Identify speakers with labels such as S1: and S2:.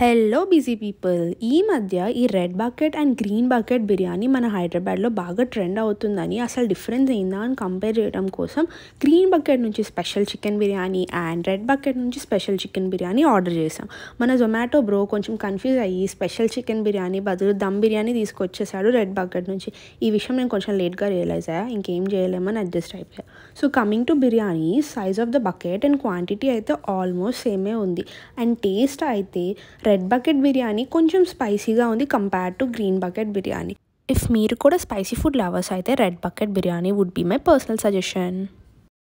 S1: hello busy people ఈ మధ్య ఈ red bucket and green bucket biryani మన హైదరాబాద్లో బాగా ట్రెండ్ అవుతుందని అసలు డిఫరెన్స్ ఏందా అని కంపేర్ చేయడం కోసం గ్రీన్ బకెట్ నుంచి special chicken biryani and red bucket నుంచి స్పెషల్ చికెన్ బిర్యానీ ఆర్డర్ చేసాం మన జొమాటో బ్రో కొంచెం కన్ఫ్యూజ్ అయ్యి స్పెషల్ చికెన్ బిర్యానీ బదులు దమ్ బిర్యానీ తీసుకొచ్చేసాడు రెడ్ బకెట్ నుంచి ఈ విషయం నేను కొంచెం లేట్గా రియలైజ్ అయ్యా ఇంకేం చేయలేమని అడ్జస్ట్ అయిపోయా so coming to biryani size of the bucket and quantity అయితే ఆల్మోస్ట్ సేమే ఉంది అండ్ టేస్ట్ అయితే రెడ్ బకెట్ బిర్యానీ కొంచెం స్పైసీగా ఉంది compare to green bucket biryani if మీరు కూడా స్పైసీ ఫుడ్ లవర్స్ అయితే red bucket biryani would be my personal suggestion